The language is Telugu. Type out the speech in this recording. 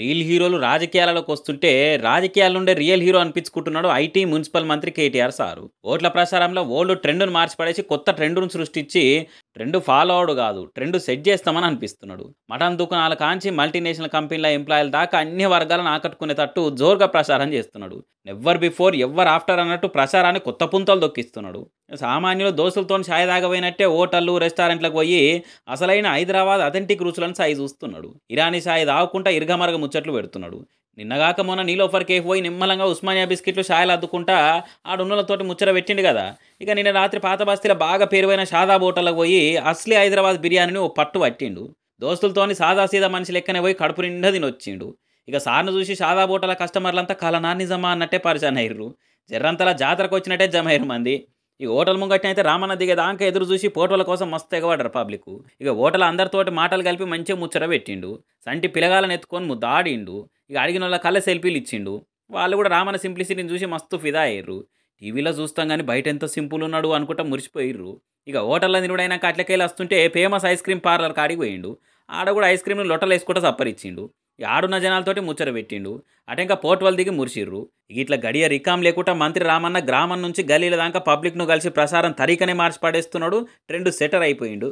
రియల్ హీరోలు రాజకీయాలలోకి వస్తుంటే రాజకీయాల నుండే రియల్ హీరో అనిపించుకుంటున్నాడు ఐటీ మున్సిపల్ మంత్రి కేటీఆర్ సారు ఓట్ల ప్రచారంలో ఓల్డ్ ట్రెండ్ను మార్చిపడేసి కొత్త ట్రెండ్ను సృష్టించి ట్రెండ్ ఫాలో అవడు కాదు ట్రెండ్ సెట్ చేస్తామని అనిపిస్తున్నాడు మటన్ దుకాణాలు కాంచి మల్టీనేషనల్ కంపెనీల ఎంప్లాయీల దాకా అన్ని వర్గాలను ఆకట్టుకునేటట్టు జోరుగా ప్రచారం చేస్తున్నాడు ఎవర్ బిఫోర్ ఎవ్వర్ ఆఫ్టర్ అన్నట్టు ప్రచారాన్ని కొత్త పుంతలు దొక్కిస్తున్నాడు సామాన్యులు దోశలతో ఛాయ్ దాగబోయినట్టే హోటళ్ళు రెస్టారెంట్లకు పోయి అసలైన హైదరాబాద్ అథెంటిక్ రుచులను సాయి చూస్తున్నాడు ఇరానీ సాయి దాగకుండా ఇరగమరగ ముచ్చట్లు పెడుతున్నాడు నిన్నగాక మొన్న నీలోఫర్ కేఫ్ పోయి నిమ్మలంగా ఉస్మానియా బిస్కెట్లు షాయలు అద్దుకుంటా ఆడున్నలతోటి ముచ్చట పెట్టిండు కదా ఇక నిన్న రాత్రి పాత బస్తీలో బాగా పేరువైన షాదాబ్ హోటల్కి పోయి అస్లీ హైదరాబాద్ బిర్యానీని ఓ పట్టు పట్టిండు దోస్తులతోని సాదాసీదా మనిషి లెక్కనే పోయి కడుపు నిండా తినొచ్చిండు ఇక సార్ను చూసి షాదా బోటల కస్టమర్లంతా కలనా నిజమా అన్నట్టే పరిచయం అయ్యారు జర్రంతలా జాతరకు వచ్చినట్టే జమ మంది ఇక ఓటల్ ముంగట్టిన అయితే రామన్న దిగేదాకా ఎదురు చూసి పోటోల కోసం మస్తు ఎగవాడారు పబ్లిక్ ఇక ఓటల అందరితోటి మాటలు కలిపి మంచిగా ముచ్చట పెట్టిండు సంటి పిలగాలను ఎత్తుకొని ముద్దాడిండు ఇక అడిగిన వాళ్ళ కళ్ళ సెల్ఫీలు ఇచ్చిండు వాళ్ళు కూడా రామన్న సింప్లిసిటీని చూసి మస్తు ఫిదా అయ్యారు టీవీలో చూస్తాం కానీ బయట ఎంత సింపుల్ ఉన్నాడు అనుకుంటా మురిసిపోయిర్రు ఇక హోటల్లో నిరుడైనా కట్లకేళ్ళు వస్తుంటే ఫేమస్ ఐస్ క్రీమ్ పార్లర్ కాడికి పోయిండు ఆడ కూడా ఐస్ క్రీమ్ లొట్టలు వేసుకుంటా సప్పరిచ్చిండు ఆడున్న జనాలతోటి ముచ్చట పెట్టిండు అటే ఇంకా పోర్ట్వల్ దిగి మురిసిర్రు ఇట్లా గడియ రికామ్ లేకుండా మంత్రి రామన్న గ్రామం నుంచి గలీల దాకా పబ్లిక్ను కలిసి ప్రసారం తరీకనే మార్చి పడేస్తున్నాడు ట్రెండ్ సెటర్ అయిపోయిండు